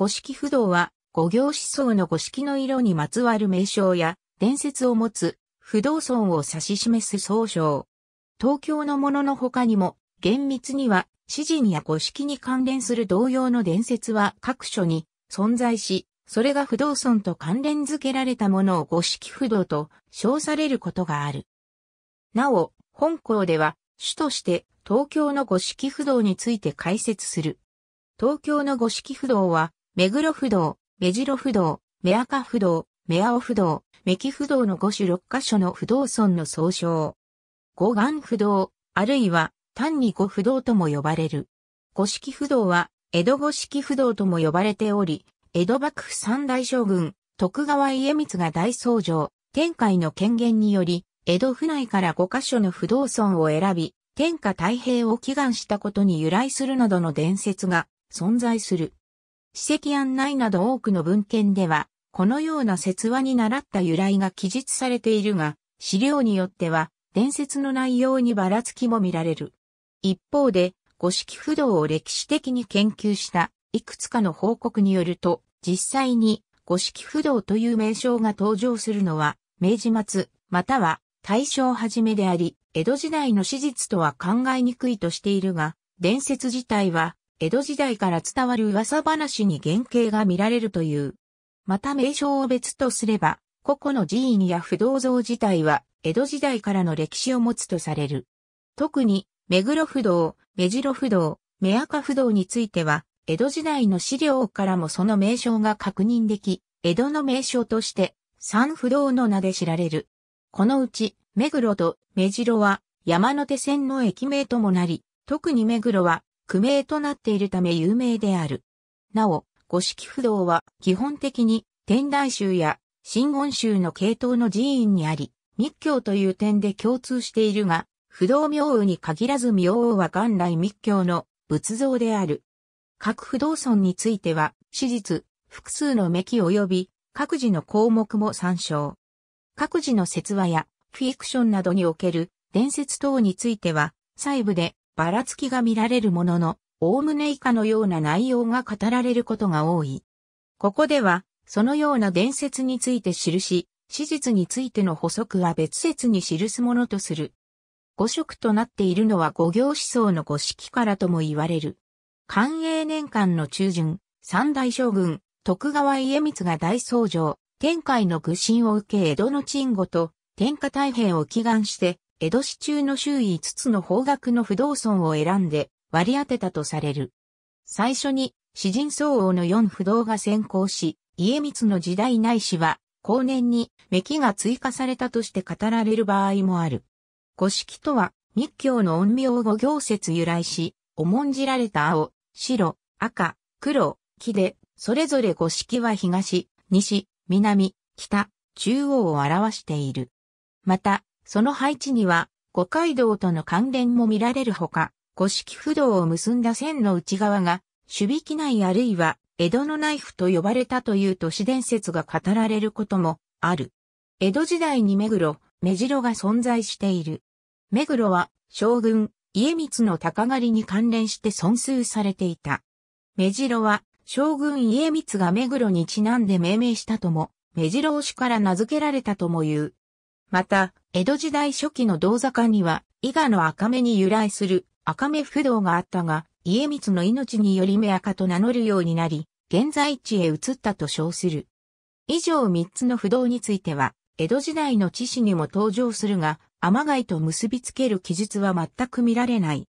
五色不動は、五行思想の五色の色にまつわる名称や、伝説を持つ、不動尊を指し示す総称。東京のものの他にも、厳密には、詩人や五色に関連する同様の伝説は各所に存在し、それが不動尊と関連付けられたものを五色不動と称されることがある。なお、本校では、主として東京の五色不動について解説する。東京の五色不動は、目黒不動、目白不動、目赤不動、目青不動、目木不動の5種6箇所の不動村の総称。五眼不動、あるいは単に五不動とも呼ばれる。五式不動は、江戸五式不動とも呼ばれており、江戸幕府三大将軍、徳川家光が大僧正、天海の権限により、江戸府内から五カ所の不動村を選び、天下太平を祈願したことに由来するなどの伝説が存在する。史跡案内など多くの文献では、このような説話に習った由来が記述されているが、資料によっては、伝説の内容にばらつきも見られる。一方で、五色不動を歴史的に研究したいくつかの報告によると、実際に五色不動という名称が登場するのは、明治末、または大正初めであり、江戸時代の史実とは考えにくいとしているが、伝説自体は江戸時代から伝わる噂話に原型が見られるという。また名称を別とすれば、個々の寺院や不動像自体は、江戸時代からの歴史を持つとされる。特に、目黒不動、目白不動、目赤不動については、江戸時代の資料からもその名称が確認でき、江戸の名称として、三不動の名で知られる。このうち、目黒と目白は山手線の駅名ともなり、特に目黒は区名となっているため有名である。なお、五色不動は基本的に天台宗や真言宗の系統の寺院にあり、密教という点で共通しているが、不動明王に限らず明王は元来密教の仏像である。各不動尊については、史実、複数の目記及び各自の項目も参照。各自の説話やフィクションなどにおける伝説等については、細部でばらつきが見られるものの、おおむね以下のような内容が語られることが多い。ここでは、そのような伝説について記し、史実についての補足は別説に記すものとする。五色となっているのは五行思想の五色からとも言われる。寛永年間の中旬、三大将軍、徳川家光が大僧正、天海の愚心を受け江戸の鎮護と天下太平を祈願して、江戸市中の周囲5つの方角の不動村を選んで割り当てたとされる。最初に、詩人総王の4不動が先行し、家光の時代ないしは、後年に、目記が追加されたとして語られる場合もある。五色とは、密教の陰陽五行説由来し、重んじられた青、白、赤、黒、木で、それぞれ五色は東、西、南、北、中央を表している。また、その配置には、五街道との関連も見られるほか、五色不動を結んだ線の内側が、守備機内あるいは、江戸のナイフと呼ばれたという都市伝説が語られることもある。江戸時代に目黒、目白が存在している。目黒は将軍、家光の鷹狩りに関連して尊崇されていた。目白は将軍家光が目黒にちなんで命名したとも、目白推しから名付けられたとも言う。また、江戸時代初期の銅坂には、伊賀の赤目に由来する赤目不動があったが、家光の命により目赤と名乗るようになり、現在地へ移ったと称する。以上三つの不動については、江戸時代の知史にも登場するが、天貝と結びつける記述は全く見られない。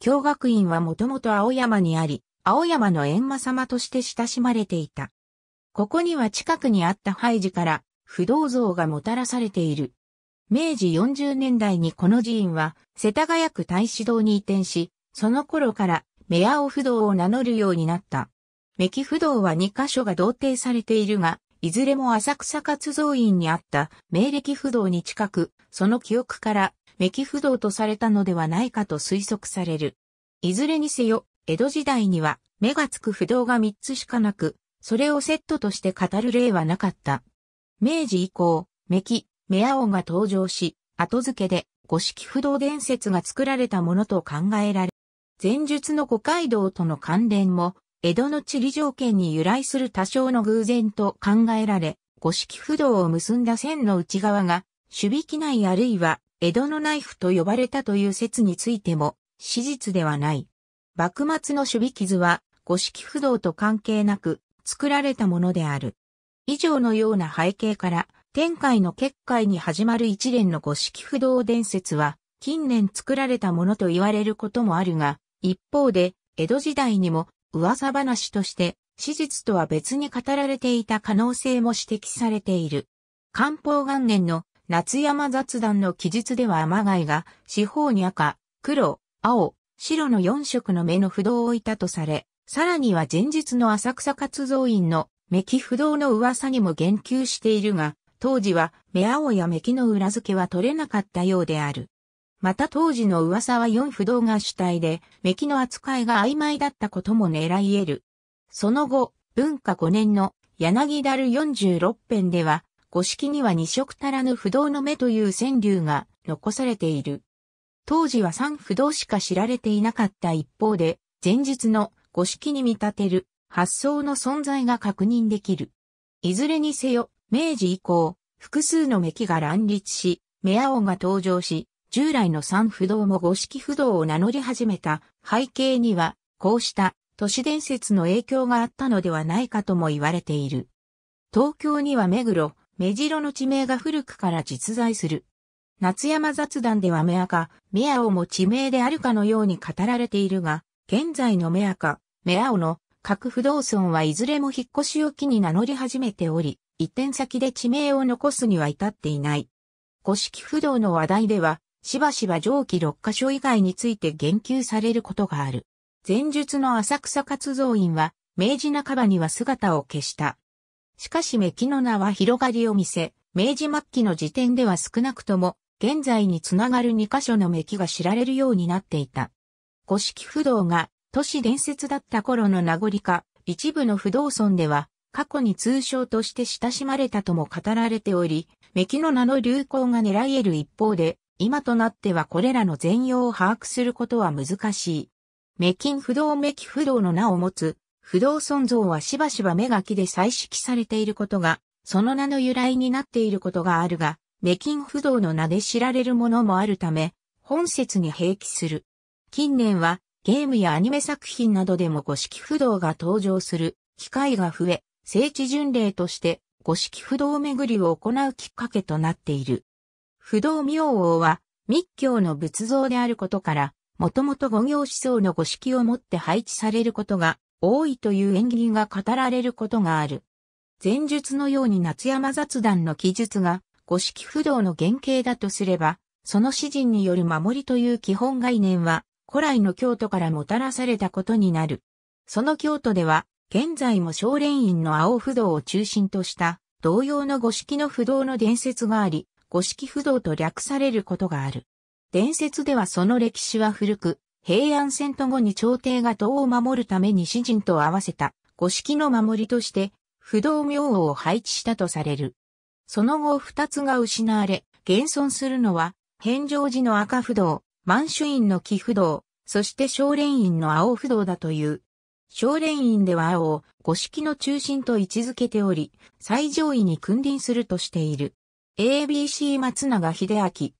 京学院はもともと青山にあり、青山の閻魔様として親しまれていた。ここには近くにあった廃寺から、不動像がもたらされている。明治40年代にこの寺院は世田谷区大使堂に移転し、その頃からメアオ不動を名乗るようになった。メキ不動は2カ所が同定されているが、いずれも浅草活動院にあった明暦不動に近く、その記憶からメキ不動とされたのではないかと推測される。いずれにせよ、江戸時代には目がつく不動が3つしかなく、それをセットとして語る例はなかった。明治以降、メキ、メア王が登場し、後付けで五色不動伝説が作られたものと考えられ、前述の五街道との関連も、江戸の地理条件に由来する多少の偶然と考えられ、五色不動を結んだ線の内側が、守備機内あるいは江戸のナイフと呼ばれたという説についても、史実ではない。幕末の守備傷は、五色不動と関係なく、作られたものである。以上のような背景から、天界の結界に始まる一連の五色不動伝説は、近年作られたものと言われることもあるが、一方で、江戸時代にも噂話として、史実とは別に語られていた可能性も指摘されている。漢方元年の夏山雑談の記述では天貝が四方に赤、黒、青、白の四色の目の不動を置いたとされ、さらには前日の浅草活動員の目気不動の噂にも言及しているが、当時は目青や目木の裏付けは取れなかったようである。また当時の噂は四不動が主体で、目木の扱いが曖昧だったことも狙い得る。その後、文化5年の柳だる46編では、五色には二色足らぬ不動の目という川柳が残されている。当時は三不動しか知られていなかった一方で、前日の五色に見立てる発想の存在が確認できる。いずれにせよ、明治以降、複数のメキが乱立し、メア王が登場し、従来の三不動も五色不動を名乗り始めた背景には、こうした都市伝説の影響があったのではないかとも言われている。東京には目黒、目白の地名が古くから実在する。夏山雑談ではメアカ、メアオも地名であるかのように語られているが、現在のメアカ、メアオの各不動村はいずれも引っ越しを機に名乗り始めており、移転先で地名を残すには至っていない。五色不動の話題では、しばしば上記6箇所以外について言及されることがある。前述の浅草活動員は、明治半ばには姿を消した。しかしメキの名は広がりを見せ、明治末期の時点では少なくとも、現在につながる2箇所のメキが知られるようになっていた。五色不動が都市伝説だった頃の名残か、一部の不動村では過去に通称として親しまれたとも語られており、メキの名の流行が狙える一方で、今となってはこれらの全容を把握することは難しい。メキン不動メキ不動の名を持つ、不動尊像はしばしば目書きで彩色されていることが、その名の由来になっていることがあるが、メキン不動の名で知られるものもあるため、本説に併記する。近年は、ゲームやアニメ作品などでも五色不動が登場する機会が増え、聖地巡礼として五色不動巡りを行うきっかけとなっている。不動明王は密教の仏像であることから、もともと五行思想の五色を持って配置されることが多いという縁起が語られることがある。前述のように夏山雑談の記述が五色不動の原型だとすれば、その詩人による守りという基本概念は古来の京都からもたらされたことになる。その京都では現在も少年院の青不動を中心とした同様の五色の不動の伝説があり、五色不動と略されることがある。伝説ではその歴史は古く、平安戦と後に朝廷が党を守るために詩人と合わせた五色の守りとして、不動明王を配置したとされる。その後二つが失われ、現存するのは、返上寺の赤不動、満州院の木不動、そして少年院の青不動だという少連院では青を五色の中心と位置づけており、最上位に君臨するとしている。ABC 松永秀明。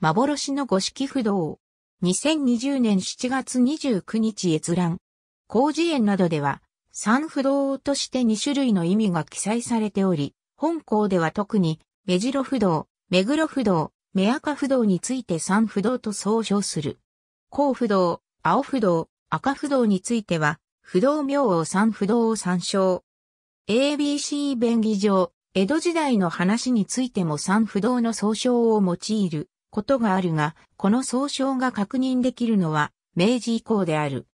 幻の五色不動。2020年7月29日閲覧。工事園などでは、三不動として2種類の意味が記載されており、本校では特に、目白不動、目黒不動、目赤不動について三不動と総称する。高不動、青不動、赤不動については、不動明王三不動を参照。ABC 便宜上、江戸時代の話についても三不動の総称を用いることがあるが、この総称が確認できるのは明治以降である。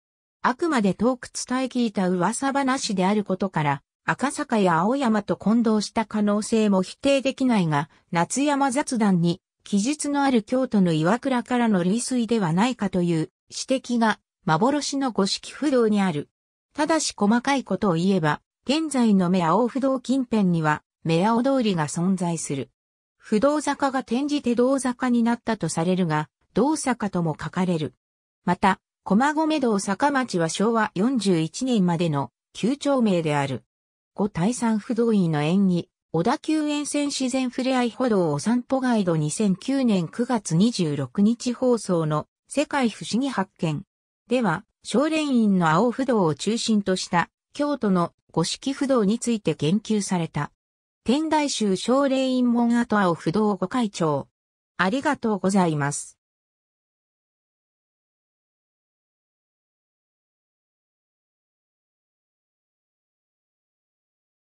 あくまで洞窟体聞いた噂話であることから、赤坂や青山と混同した可能性も否定できないが、夏山雑談に記述のある京都の岩倉からの類推ではないかという指摘が幻の五色不動にある。ただし細かいことを言えば、現在の目青不動近辺には、目青通りが存在する。不動坂が転じて道坂になったとされるが、道坂とも書かれる。また、駒込道坂町は昭和41年までの旧町名である。五大山不動院の縁に、小田急沿線自然ふれあい歩道お散歩ガイド2009年9月26日放送の世界不思議発見。では、少蓮院の青不動を中心とした京都の五色不動について言及された。天台宗少霊院門跡青不動ご会長。ありがとうございます。